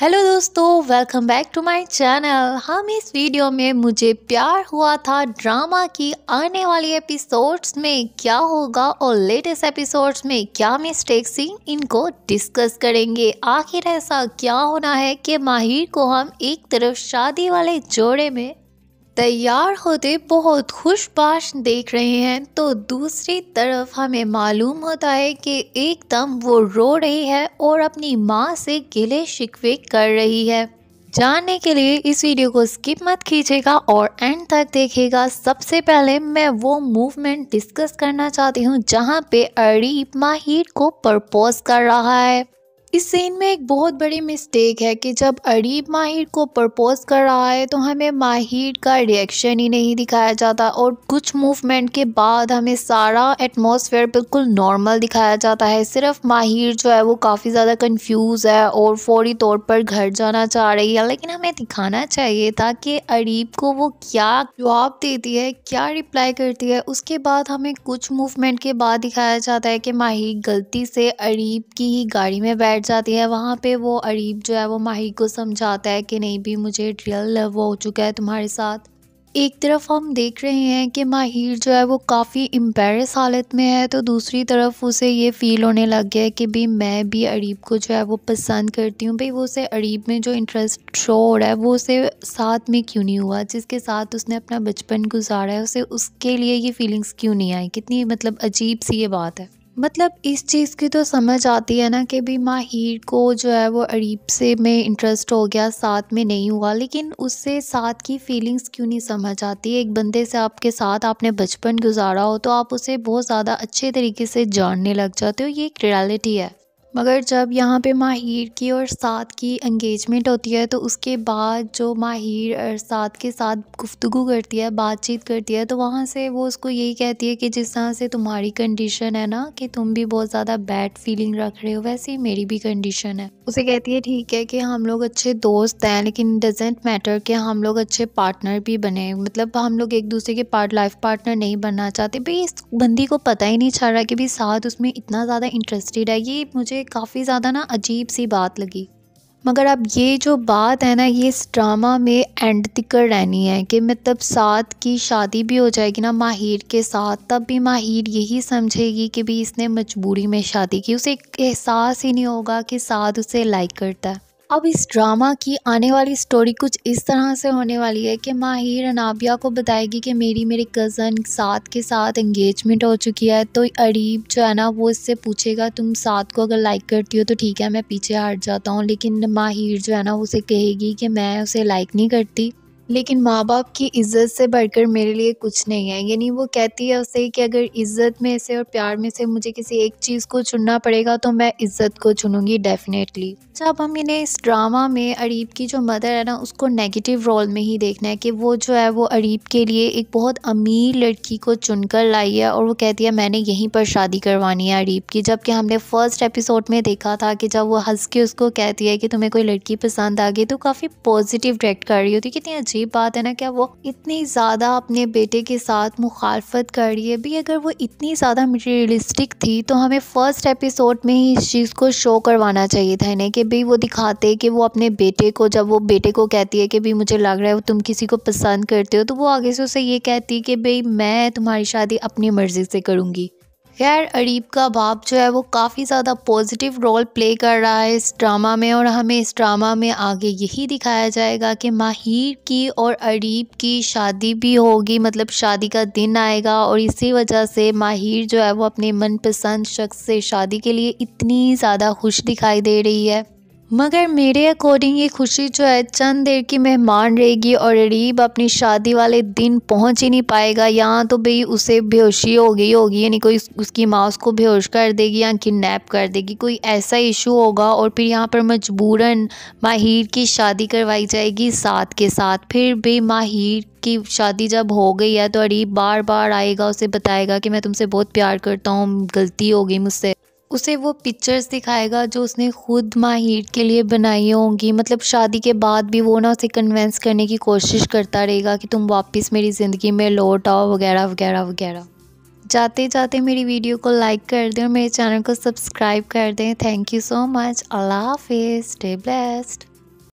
hello दोस्तों welcome back to my channel हम इस वीडियो में मुझे प्यार हुआ था ड्रामा की आने वाली एपिसोड्स में क्या होगा और लेटेस्ट एपिसोड्स में क्या मिस्टेक सी इनको डिस्कस करेंगे आखिर ऐसा क्या होना है कि माहिर को हम एक तरफ शादी वाले जोड़े में तैयार होते बहुत खुशबाश देख रहे हैं तो दूसरी तरफ हमें मालूम होता है कि एकदम वो रो रही है और अपनी माँ से गिले शिकवे कर रही है जानने के लिए इस वीडियो को स्किप मत कीजिएगा और एंड तक देखिएगा सबसे पहले मैं वो मूवमेंट डिस्कस करना चाहती हूँ जहाँ पे अरीब माहिर को प्रपोज कर रहा है इस सीन में एक बहुत बड़ी मिस्टेक है कि जब अरीब माहिर को प्रपोज कर रहा है तो हमें माहिर का रिएक्शन ही नहीं दिखाया जाता और कुछ मूवमेंट के बाद हमें सारा एटमॉस्फेयर बिल्कुल नॉर्मल दिखाया जाता है सिर्फ माहिर जो है वो काफ़ी ज़्यादा कंफ्यूज है और फौरी तौर पर घर जाना चाह रही है लेकिन हमें दिखाना चाहिए था कि अरीब को वो क्या जवाब देती है क्या रिप्लाई करती है उसके बाद हमें कुछ मूवमेंट के बाद दिखाया जाता है कि माहिर गलती से अरीब की ही गाड़ी में बैठ जाती है वहाँ पे वो अरीब जो है वो माही को समझाता है कि नहीं भी मुझे रियल लव हो चुका है तुम्हारे साथ एक तरफ हम देख रहे हैं कि माहिर जो है वो काफ़ी इम्पेरस हालत में है तो दूसरी तरफ उसे ये फ़ील होने लग गया है कि भाई मैं भी अरीब को जो है वो पसंद करती हूँ भाई वो उसे अरीब में जो इंटरेस्ट शो हो रहा है वो उसे साथ में क्यों नहीं हुआ जिसके साथ उसने अपना बचपन गुजारा है उसे उसके लिए ये फीलिंग्स क्यों नहीं आई कितनी मतलब अजीब सी ये बात है मतलब इस चीज़ की तो समझ आती है ना कि भी माहिर को जो है वो अरीब से में इंटरेस्ट हो गया साथ में नहीं हुआ लेकिन उससे साथ की फीलिंग्स क्यों नहीं समझ आती एक बंदे से आपके साथ आपने बचपन गुजारा हो तो आप उसे बहुत ज़्यादा अच्छे तरीके से जानने लग जाते हो ये एक रियलिटी है मगर जब यहाँ पे माहिर की और साथ की इंगेजमेंट होती है तो उसके बाद जो माहिर और साथ के साथ गुफ्तु करती है बातचीत करती है तो वहाँ से वो उसको यही कहती है कि जिस तरह से तुम्हारी कंडीशन है ना कि तुम भी बहुत ज़्यादा बैड फीलिंग रख रहे हो वैसे ही मेरी भी कंडीशन है उसे कहती है ठीक है कि हम लोग अच्छे दोस्त हैं लेकिन डजेंट मैटर कि हम लोग अच्छे पार्टनर भी बने मतलब हम लोग एक दूसरे के पार्ट लाइफ पार्टनर नहीं बनना चाहते भाई इस बंदी को पता ही नहीं चल रहा कि भाई साथ उसमें इतना ज़्यादा इंटरेस्टेड है ये मुझे काफ़ी ज़्यादा ना अजीब सी बात लगी मगर अब ये जो बात है ना ये इस ड्रामा में एंड तक रहनी है कि मतलब साथ की शादी भी हो जाएगी ना माहिर के साथ तब भी माहिर यही समझेगी कि भी इसने मजबूरी में शादी की उसे एक एहसास ही नहीं होगा कि साथ उसे लाइक करता है अब इस ड्रामा की आने वाली स्टोरी कुछ इस तरह से होने वाली है कि माहिर अनाबिया को बताएगी कि मेरी मेरे कज़न साथ के साथ एंगेजमेंट हो चुकी है तो अरीब जो है ना वो इससे पूछेगा तुम साथ को अगर लाइक करती हो तो ठीक है मैं पीछे हट जाता हूँ लेकिन माहिर जो है ना उसे कहेगी कि मैं उसे लाइक नहीं करती लेकिन माँ बाप की इज़्ज़त से बढ़कर मेरे लिए कुछ नहीं है यानी वो कहती है उसे कि अगर इज़्ज़त में से और प्यार में से मुझे किसी एक चीज़ को चुनना पड़ेगा तो मैं इज़्ज़त को चुनूंगी डेफ़िनेटली जब हम इन्हें इस ड्रामा में अरीब की जो मदर है ना उसको नेगेटिव रोल में ही देखना है कि वो जो है वो अरीब के लिए एक बहुत अमीर लड़की को चुनकर लाई है और वो कहती है मैंने यहीं पर शादी करवानी है अरीब की जबकि हमने फ़र्स्ट एपिसोड में देखा था कि जब वो हंस के उसको कहती है कि तुम्हें कोई लड़की पसंद आ गई तो काफ़ी पॉजिटिव डायरेक्ट कर रही होती कितनी अच्छी अजीब बात है ना क्या वो इतनी ज़्यादा अपने बेटे के साथ मुखालफत कर रही है भी अगर वो इतनी ज़्यादा मटेरियलिस्टिक थी तो हमें फ़र्स्ट एपिसोड में ही इस चीज़ को शो करवाना चाहिए था इन्हें कि भाई वो दिखाते कि वो अपने बेटे को जब वो बेटे को कहती है कि भाई मुझे लग रहा है तुम किसी को पसंद करते हो तो वो आगे से उसे ये कहती है कि भाई मैं तुम्हारी शादी अपनी मर्ज़ी से करूँगी यार अरीब का बाप जो है वो काफ़ी ज़्यादा पॉजिटिव रोल प्ले कर रहा है इस ड्रामा में और हमें इस ड्रामा में आगे यही दिखाया जाएगा कि माहिर की और अरीब की शादी भी होगी मतलब शादी का दिन आएगा और इसी वजह से माहिर जो है वो अपने मनपसंद शख्स से शादी के लिए इतनी ज़्यादा खुश दिखाई दे रही है मगर मेरे अकॉर्डिंग ये खुशी जो है चंद देर की मेहमान रहेगी और अरीब अपनी शादी वाले दिन पहुंच ही नहीं पाएगा यहाँ तो भाई उसे बेहोशी हो गई होगी यानी कोई उसकी माँ उसको बेहोश कर देगी या किडनैप कर देगी कोई ऐसा इशू होगा और फिर यहाँ पर मजबूरन माहिर की शादी करवाई जाएगी साथ के साथ फिर भी माहिर की शादी जब हो गई है तो अरीब बार बार आएगा उसे बताएगा कि मैं तुमसे बहुत प्यार करता हूँ गलती हो गई मुझसे उसे वो पिक्चर्स दिखाएगा जो उसने खुद माहिर के लिए बनाई होंगी मतलब शादी के बाद भी वो ना उसे कन्वेंस करने की कोशिश करता रहेगा कि तुम वापस मेरी ज़िंदगी में लौट आओ वगैरह वगैरह वगैरह जाते जाते मेरी वीडियो को लाइक कर दें और मेरे चैनल को सब्सक्राइब कर दें thank you so much Allah हाफिज़ स्टे ब्लेस्ड